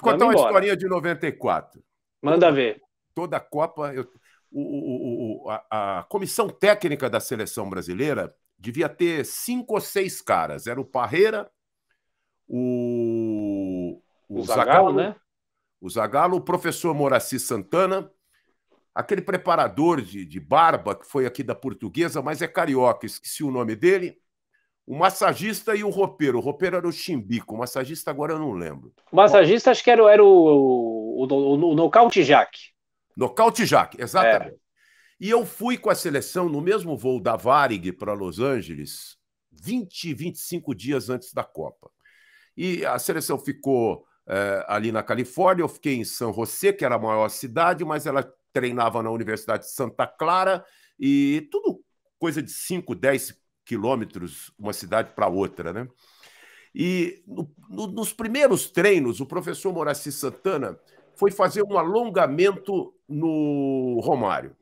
Te contar uma historinha de 94. Manda toda, ver. Toda a Copa, eu, o, o, o, a, a comissão técnica da seleção brasileira devia ter cinco ou seis caras. Era o Parreira, o, o, o Zagallo, né? O Zagallo, o professor Moraci Santana, aquele preparador de, de barba que foi aqui da portuguesa, mas é carioca, esqueci o nome dele. O massagista e o ropeiro. O ropeiro era o Chimbico, o massagista agora eu não lembro. O massagista acho que era, era o, o, o, o Nocaute Jack. Nocaute Jack, exatamente. Era. E eu fui com a seleção no mesmo voo da Varig para Los Angeles, 20, 25 dias antes da Copa. E a seleção ficou é, ali na Califórnia, eu fiquei em San José, que era a maior cidade, mas ela treinava na Universidade de Santa Clara e tudo coisa de 5, 10 quilômetros uma cidade para outra, né? E no, no, nos primeiros treinos, o professor Moraci Santana foi fazer um alongamento no Romário.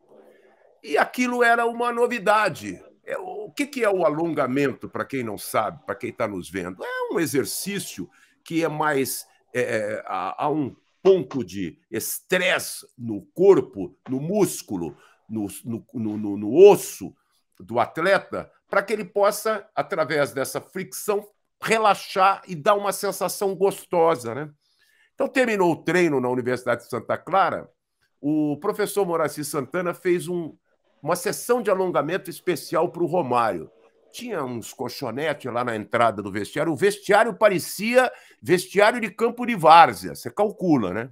E aquilo era uma novidade. É, o que, que é o alongamento, para quem não sabe, para quem está nos vendo? É um exercício que é mais é, é, a, a um ponto de estresse no corpo, no músculo, no, no, no, no, osso do atleta, para que ele possa, através dessa fricção, relaxar e dar uma sensação gostosa, né? Então, terminou o treino na Universidade de Santa Clara, o professor Moraci Santana fez um, uma sessão de alongamento especial para o Romário. Tinha uns colchonetes lá na entrada do vestiário. O vestiário parecia vestiário de campo de várzea, você calcula, né?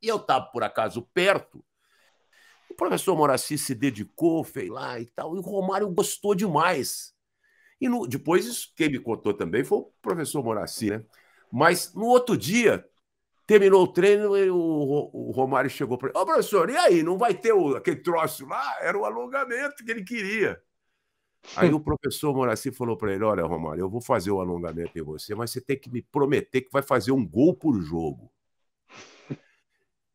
E eu estava, por acaso, perto professor Moraci se dedicou, fez lá e tal, e o Romário gostou demais. E no, depois, isso, quem me contou também foi o professor Moraci, né? Mas no outro dia, terminou o treino e o, o Romário chegou para ele: Ô, professor, e aí? Não vai ter o, aquele troço lá? Era o alongamento que ele queria. Aí o professor Moraci falou para ele: Olha, Romário, eu vou fazer o alongamento em você, mas você tem que me prometer que vai fazer um gol por jogo.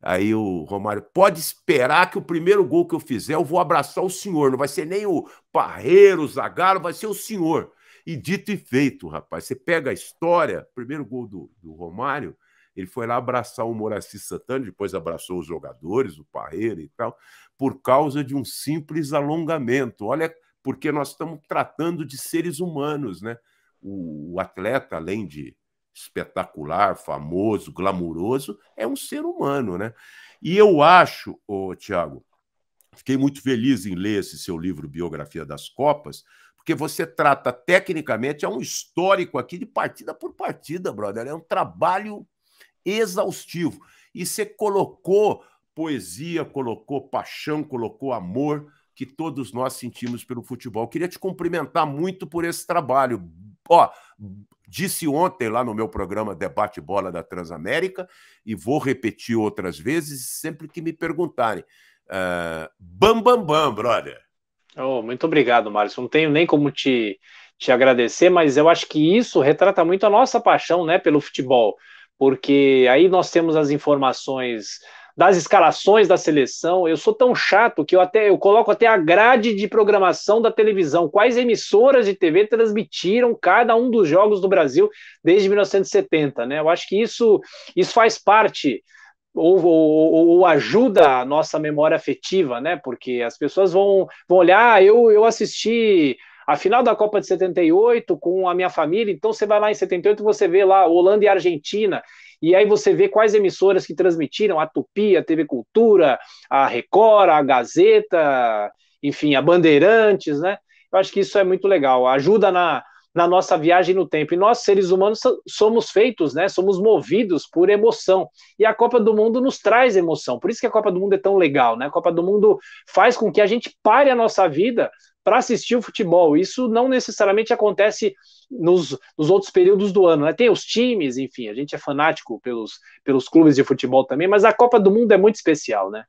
Aí o Romário, pode esperar que o primeiro gol que eu fizer, eu vou abraçar o senhor. Não vai ser nem o Parreiro, o Zagallo, vai ser o senhor. E dito e feito, rapaz. Você pega a história, primeiro gol do, do Romário, ele foi lá abraçar o Moraci Santana, depois abraçou os jogadores, o Parreira e tal, por causa de um simples alongamento. Olha, porque nós estamos tratando de seres humanos, né? o, o atleta, além de espetacular, famoso, glamuroso, é um ser humano, né? E eu acho, ô, Tiago, fiquei muito feliz em ler esse seu livro Biografia das Copas, porque você trata tecnicamente, é um histórico aqui de partida por partida, brother. É um trabalho exaustivo. E você colocou poesia, colocou paixão, colocou amor que todos nós sentimos pelo futebol. Eu queria te cumprimentar muito por esse trabalho. Ó, Disse ontem lá no meu programa Debate Bola da Transamérica, e vou repetir outras vezes, sempre que me perguntarem. Uh, bam, bam, bam, brother. Oh, muito obrigado, Márcio. Não tenho nem como te, te agradecer, mas eu acho que isso retrata muito a nossa paixão né, pelo futebol, porque aí nós temos as informações das escalações da seleção. Eu sou tão chato que eu até eu coloco até a grade de programação da televisão, quais emissoras de TV transmitiram cada um dos jogos do Brasil desde 1970, né? Eu acho que isso isso faz parte ou, ou, ou, ajuda a nossa memória afetiva, né? Porque as pessoas vão, vão olhar, ah, eu, eu assisti a final da Copa de 78 com a minha família. Então você vai lá em 78 você vê lá Holanda e Argentina. E aí você vê quais emissoras que transmitiram, a Tupi, a TV Cultura, a Record, a Gazeta, enfim, a Bandeirantes, né? Eu acho que isso é muito legal, ajuda na, na nossa viagem no tempo. E nós, seres humanos, somos feitos, né? Somos movidos por emoção. E a Copa do Mundo nos traz emoção. Por isso que a Copa do Mundo é tão legal, né? A Copa do Mundo faz com que a gente pare a nossa vida para assistir o futebol. Isso não necessariamente acontece nos, nos outros períodos do ano. Né? Tem os times, enfim, a gente é fanático pelos, pelos clubes de futebol também, mas a Copa do Mundo é muito especial, né?